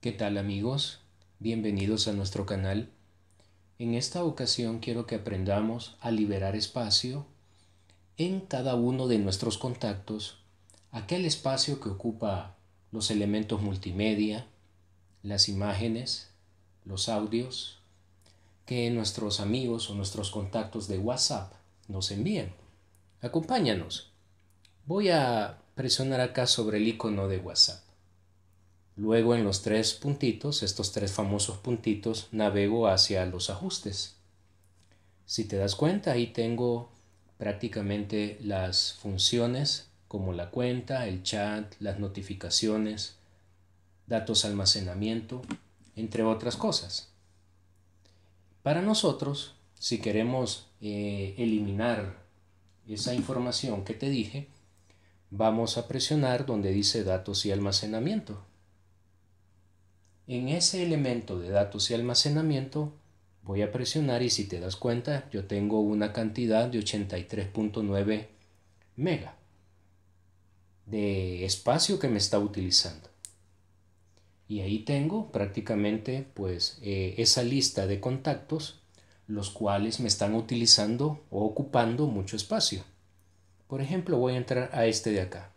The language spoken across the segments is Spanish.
¿Qué tal amigos? Bienvenidos a nuestro canal. En esta ocasión quiero que aprendamos a liberar espacio en cada uno de nuestros contactos, aquel espacio que ocupa los elementos multimedia, las imágenes, los audios, que nuestros amigos o nuestros contactos de WhatsApp nos envían. Acompáñanos. Voy a presionar acá sobre el icono de WhatsApp. Luego en los tres puntitos, estos tres famosos puntitos, navego hacia los ajustes. Si te das cuenta, ahí tengo prácticamente las funciones como la cuenta, el chat, las notificaciones, datos almacenamiento, entre otras cosas. Para nosotros, si queremos eh, eliminar esa información que te dije, vamos a presionar donde dice datos y almacenamiento. En ese elemento de datos y almacenamiento voy a presionar y si te das cuenta yo tengo una cantidad de 83.9 mega de espacio que me está utilizando. Y ahí tengo prácticamente pues eh, esa lista de contactos los cuales me están utilizando o ocupando mucho espacio. Por ejemplo, voy a entrar a este de acá.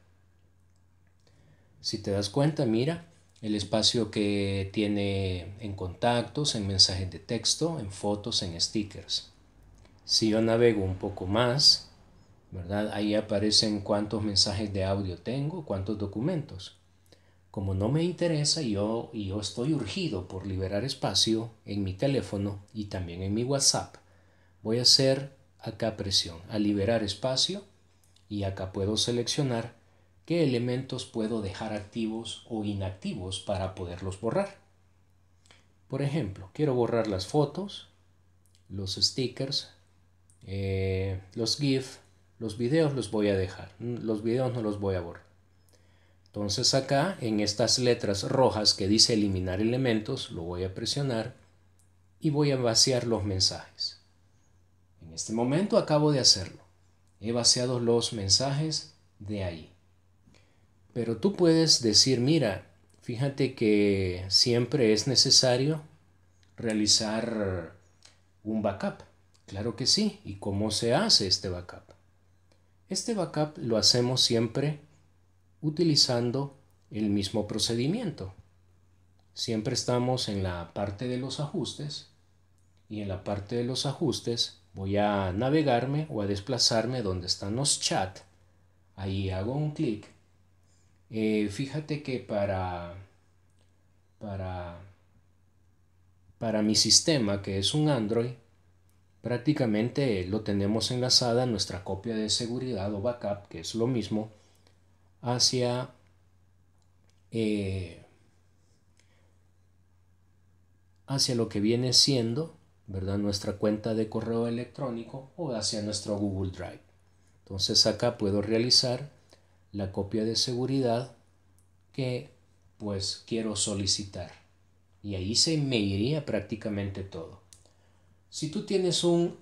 Si te das cuenta, mira, el espacio que tiene en contactos, en mensajes de texto, en fotos, en stickers. Si yo navego un poco más, ¿verdad? Ahí aparecen cuántos mensajes de audio tengo, cuántos documentos. Como no me interesa yo, y yo estoy urgido por liberar espacio en mi teléfono y también en mi WhatsApp, voy a hacer acá presión a liberar espacio y acá puedo seleccionar qué elementos puedo dejar activos o inactivos para poderlos borrar. Por ejemplo, quiero borrar las fotos, los stickers, eh, los GIF, los videos los voy a dejar, los videos no los voy a borrar. Entonces acá en estas letras rojas que dice eliminar elementos, lo voy a presionar y voy a vaciar los mensajes. En este momento acabo de hacerlo. He vaciado los mensajes de ahí. Pero tú puedes decir, mira, fíjate que siempre es necesario realizar un backup. Claro que sí. ¿Y cómo se hace este backup? Este backup lo hacemos siempre utilizando el mismo procedimiento. Siempre estamos en la parte de los ajustes y en la parte de los ajustes voy a navegarme o a desplazarme donde están los chat. Ahí hago un clic eh, fíjate que para, para, para mi sistema, que es un Android, prácticamente lo tenemos enlazada nuestra copia de seguridad o backup, que es lo mismo, hacia eh, hacia lo que viene siendo ¿verdad? nuestra cuenta de correo electrónico o hacia nuestro Google Drive. Entonces acá puedo realizar la copia de seguridad que pues quiero solicitar. Y ahí se me iría prácticamente todo. Si tú tienes un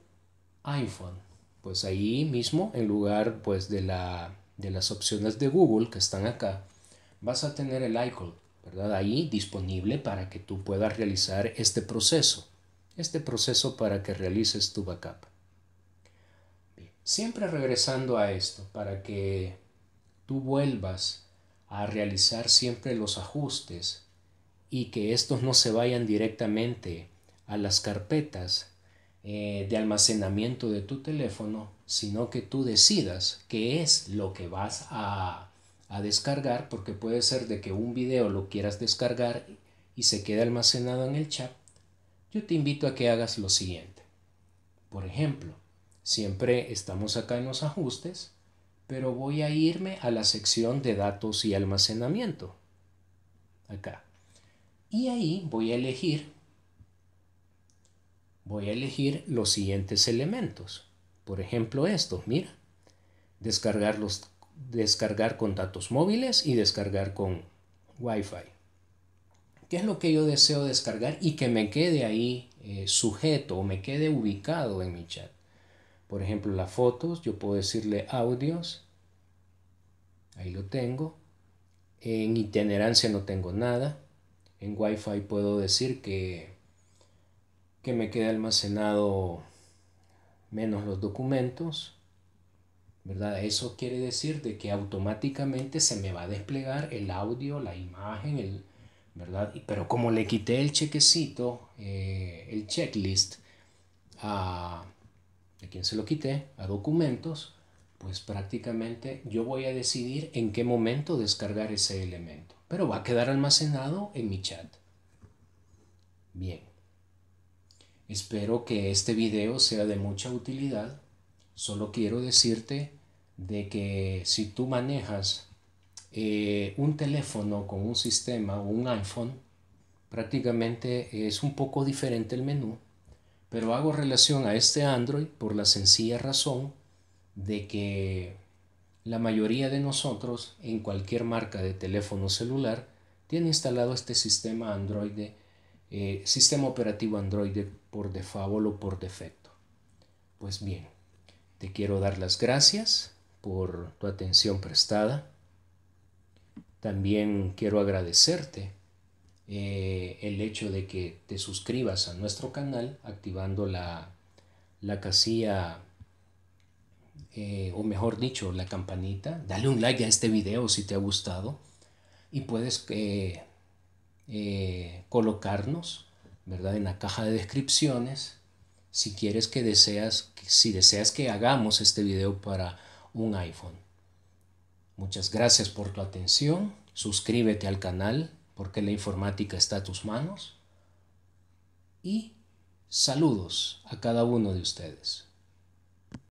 iPhone, pues ahí mismo, en lugar pues de, la, de las opciones de Google que están acá, vas a tener el iCloud, ¿verdad? Ahí disponible para que tú puedas realizar este proceso. Este proceso para que realices tu backup. Siempre regresando a esto, para que tú vuelvas a realizar siempre los ajustes y que estos no se vayan directamente a las carpetas eh, de almacenamiento de tu teléfono, sino que tú decidas qué es lo que vas a, a descargar, porque puede ser de que un video lo quieras descargar y se quede almacenado en el chat. Yo te invito a que hagas lo siguiente. Por ejemplo, siempre estamos acá en los ajustes pero voy a irme a la sección de datos y almacenamiento. Acá. Y ahí voy a elegir, voy a elegir los siguientes elementos. Por ejemplo, estos, mira. Descargar, los, descargar con datos móviles y descargar con Wi-Fi. ¿Qué es lo que yo deseo descargar y que me quede ahí eh, sujeto o me quede ubicado en mi chat? Por ejemplo, las fotos, yo puedo decirle audios. Ahí lo tengo. En itinerancia no tengo nada. En Wi-Fi puedo decir que, que me queda almacenado menos los documentos. ¿verdad? Eso quiere decir de que automáticamente se me va a desplegar el audio, la imagen, el, ¿verdad? Pero como le quité el chequecito, eh, el checklist a a quien se lo quité, a documentos, pues prácticamente yo voy a decidir en qué momento descargar ese elemento. Pero va a quedar almacenado en mi chat. Bien. Espero que este video sea de mucha utilidad. Solo quiero decirte de que si tú manejas eh, un teléfono con un sistema o un iPhone, prácticamente es un poco diferente el menú pero hago relación a este Android por la sencilla razón de que la mayoría de nosotros en cualquier marca de teléfono celular tiene instalado este sistema Android, eh, sistema operativo Android por default o por defecto. Pues bien, te quiero dar las gracias por tu atención prestada. También quiero agradecerte eh, el hecho de que te suscribas a nuestro canal activando la, casilla, eh, o mejor dicho, la campanita. Dale un like a este video si te ha gustado y puedes eh, colocarnos ¿verdad? en la caja de descripciones si quieres que deseas, si deseas que hagamos este video para un iPhone. Muchas gracias por tu atención. Suscríbete al canal porque la informática está a tus manos. Y saludos a cada uno de ustedes.